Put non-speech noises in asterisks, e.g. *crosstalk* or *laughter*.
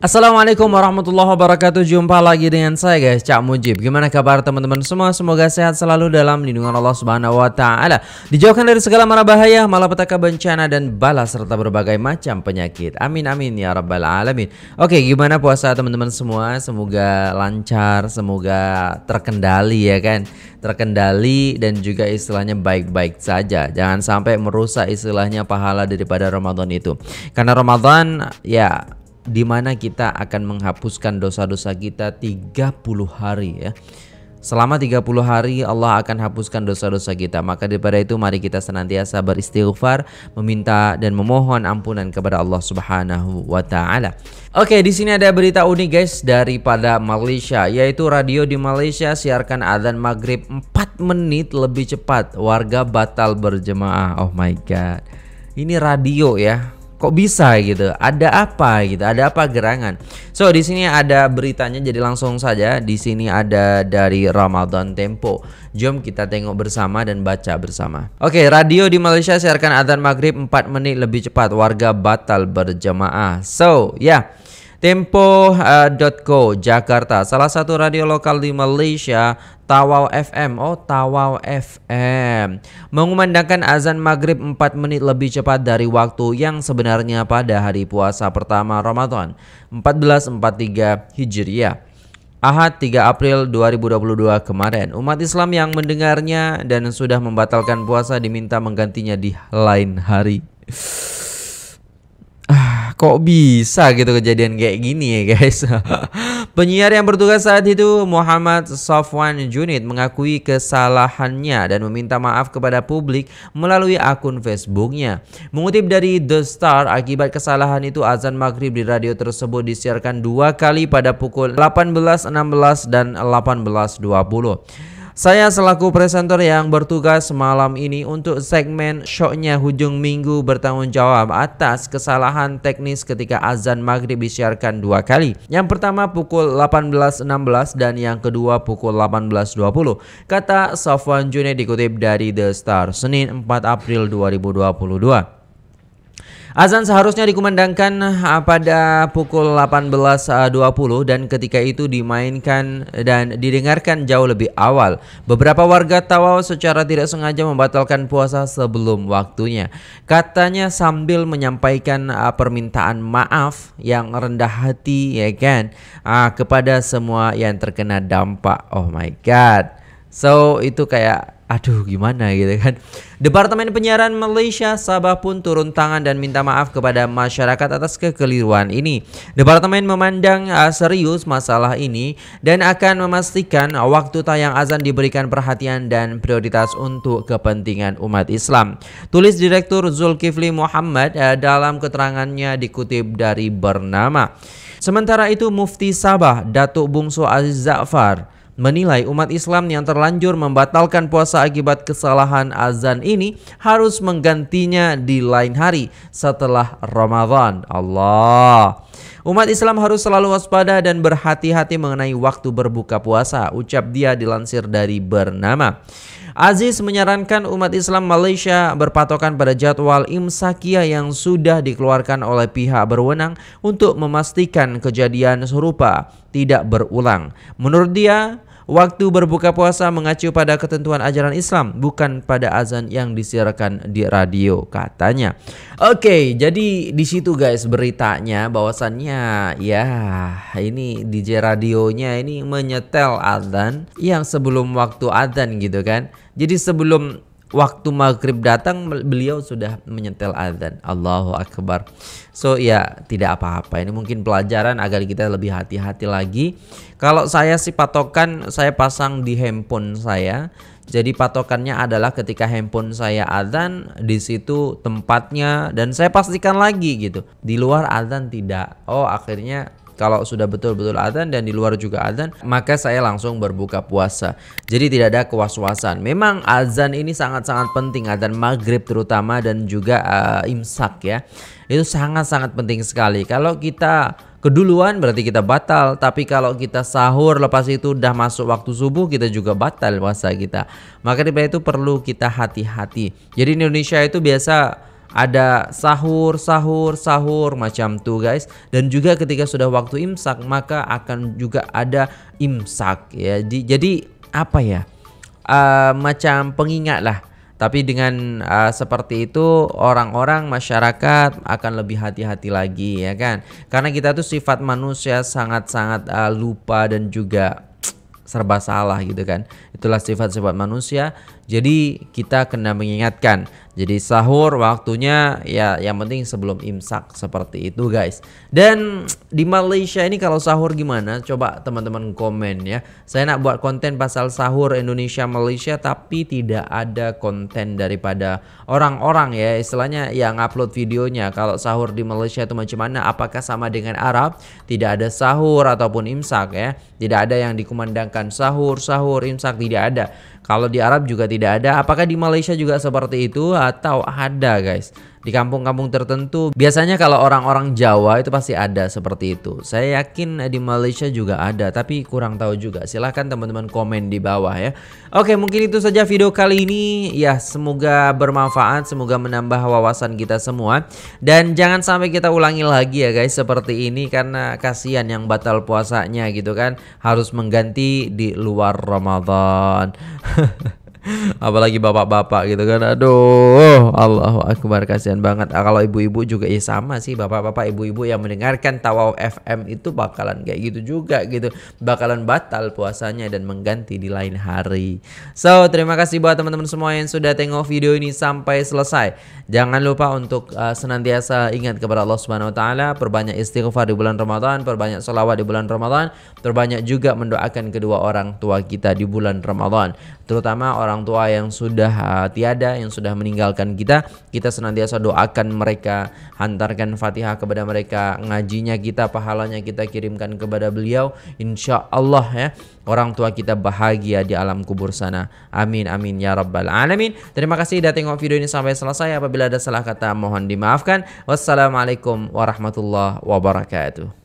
Assalamualaikum warahmatullahi wabarakatuh Jumpa lagi dengan saya guys Cak Mujib Gimana kabar teman-teman semua Semoga sehat selalu dalam lindungan Allah Subhanahu Wa Taala. Dijauhkan dari segala mara bahaya Malapetaka bencana dan balas Serta berbagai macam penyakit Amin amin ya rabbal alamin Oke gimana puasa teman-teman semua Semoga lancar Semoga terkendali ya kan Terkendali dan juga istilahnya baik-baik saja Jangan sampai merusak istilahnya pahala daripada Ramadan itu Karena Ramadan ya di mana kita akan menghapuskan dosa-dosa kita 30 hari ya. Selama 30 hari Allah akan hapuskan dosa-dosa kita. Maka daripada itu mari kita senantiasa beristighfar, meminta dan memohon ampunan kepada Allah Subhanahu wa taala. Oke, di sini ada berita unik guys daripada Malaysia, yaitu radio di Malaysia siarkan adzan maghrib 4 menit lebih cepat. Warga batal berjemaah. Oh my god. Ini radio ya kok bisa gitu ada apa gitu ada apa gerangan so di sini ada beritanya jadi langsung saja di sini ada dari Ramadan Tempo jom kita tengok bersama dan baca bersama oke okay, radio di Malaysia siarkan adzan maghrib 4 menit lebih cepat warga batal berjamaah so ya yeah. Tempo.co eh, uh, Jakarta, salah satu radio lokal di Malaysia, Tawau FM. Oh, Tawau FM. Mengumandangkan azan maghrib 4 menit lebih cepat dari waktu yang sebenarnya pada hari puasa pertama Ramadan 1443 Hijriah. Ahad 3 April 2022 kemarin Umat Islam yang mendengarnya dan sudah membatalkan puasa diminta menggantinya di lain hari ah, Kok bisa gitu kejadian kayak gini ya guys *laughs* Penyiar yang bertugas saat itu Muhammad Sofwan Junid mengakui kesalahannya dan meminta maaf kepada publik melalui akun Facebooknya. Mengutip dari The Star, akibat kesalahan itu azan maghrib di radio tersebut disiarkan dua kali pada pukul 18.16 dan 18.20. Saya selaku presenter yang bertugas malam ini untuk segmen shocknya hujung minggu bertanggung jawab atas kesalahan teknis ketika azan maghrib disiarkan dua kali. Yang pertama pukul 18.16 dan yang kedua pukul 18.20. Kata Safwan Junaid dikutip dari The Star, Senin 4 April 2022. Azan seharusnya dikumandangkan ah, pada pukul 18.20 ah, dan ketika itu dimainkan dan didengarkan jauh lebih awal. Beberapa warga Tawau secara tidak sengaja membatalkan puasa sebelum waktunya. Katanya sambil menyampaikan ah, permintaan maaf yang rendah hati ya kan kepada semua yang terkena dampak. Oh my god. So itu kayak aduh gimana gitu kan. Departemen Penyiaran Malaysia Sabah pun turun tangan dan minta maaf kepada masyarakat atas kekeliruan ini. Departemen memandang uh, serius masalah ini dan akan memastikan waktu tayang azan diberikan perhatian dan prioritas untuk kepentingan umat Islam. Tulis Direktur Zulkifli Muhammad uh, dalam keterangannya dikutip dari Bernama. Sementara itu Mufti Sabah Datuk Bungsu Aziz Zafar menilai umat Islam yang terlanjur membatalkan puasa akibat kesalahan azan ini harus menggantinya di lain hari setelah Ramadan. Allah. Umat Islam harus selalu waspada dan berhati-hati mengenai waktu berbuka puasa, ucap dia dilansir dari bernama. Aziz menyarankan umat Islam Malaysia berpatokan pada jadwal imsakia yang sudah dikeluarkan oleh pihak berwenang untuk memastikan kejadian serupa tidak berulang. Menurut dia, Waktu berbuka puasa mengacu pada ketentuan ajaran Islam, bukan pada azan yang disiarkan di radio, katanya. Oke, jadi di situ guys beritanya bahwasannya ya ini DJ radionya ini menyetel azan yang sebelum waktu azan gitu kan. Jadi sebelum waktu maghrib datang beliau sudah menyetel azan Allahu Akbar so ya tidak apa-apa ini mungkin pelajaran agar kita lebih hati-hati lagi kalau saya sih patokan saya pasang di handphone saya jadi patokannya adalah ketika handphone saya azan di situ tempatnya dan saya pastikan lagi gitu di luar azan tidak oh akhirnya kalau sudah betul-betul adzan dan di luar juga adzan, maka saya langsung berbuka puasa. Jadi tidak ada kewas-wasan. Memang azan ini sangat-sangat penting, azan maghrib terutama dan juga uh, imsak ya. Itu sangat-sangat penting sekali. Kalau kita keduluan berarti kita batal tapi kalau kita sahur lepas itu udah masuk waktu subuh kita juga batal puasa kita maka itu perlu kita hati-hati jadi Indonesia itu biasa ada sahur, sahur, sahur macam tuh guys. Dan juga ketika sudah waktu imsak maka akan juga ada imsak ya. Jadi, apa ya? Uh, macam pengingat lah. Tapi dengan uh, seperti itu orang-orang masyarakat akan lebih hati-hati lagi ya kan. Karena kita tuh sifat manusia sangat-sangat uh, lupa dan juga serba salah gitu kan. Itulah sifat-sifat manusia. Jadi kita kena mengingatkan. Jadi sahur waktunya ya yang penting sebelum imsak seperti itu guys. Dan di Malaysia ini kalau sahur gimana? Coba teman-teman komen ya. Saya nak buat konten pasal sahur Indonesia Malaysia tapi tidak ada konten daripada orang-orang ya. Istilahnya yang upload videonya kalau sahur di Malaysia itu macam mana? Apakah sama dengan Arab? Tidak ada sahur ataupun imsak ya. Tidak ada yang dikumandangkan sahur, sahur, imsak tidak ada. Kalau di Arab juga tidak ada. Apakah di Malaysia juga seperti itu? atau ada guys di kampung-kampung tertentu biasanya kalau orang-orang Jawa itu pasti ada seperti itu saya yakin eh, di Malaysia juga ada tapi kurang tahu juga silahkan teman-teman komen di bawah ya Oke mungkin itu saja video kali ini ya semoga bermanfaat semoga menambah wawasan kita semua dan jangan sampai kita ulangi lagi ya guys seperti ini karena kasihan yang batal puasanya gitu kan harus mengganti di luar Ramadan *laughs* apalagi bapak-bapak gitu kan aduh Oh, Allahu Akbar kasihan banget. Ah, kalau ibu-ibu juga ya sama sih, bapak-bapak, ibu-ibu yang mendengarkan Tawaf FM itu bakalan kayak gitu juga gitu. Bakalan batal puasanya dan mengganti di lain hari. So, terima kasih buat teman-teman semua yang sudah tengok video ini sampai selesai. Jangan lupa untuk uh, senantiasa ingat kepada Allah Subhanahu wa taala, perbanyak istighfar di bulan Ramadan, perbanyak selawat di bulan Ramadan, perbanyak juga mendoakan kedua orang tua kita di bulan Ramadan, terutama orang tua yang sudah uh, tiada, yang sudah meninggalkan kita kita senantiasa doakan mereka hantarkan fatihah kepada mereka ngajinya kita pahalanya kita kirimkan kepada beliau insya Allah ya orang tua kita bahagia di alam kubur sana amin amin ya rabbal alamin terima kasih sudah tengok video ini sampai selesai apabila ada salah kata mohon dimaafkan wassalamualaikum warahmatullahi wabarakatuh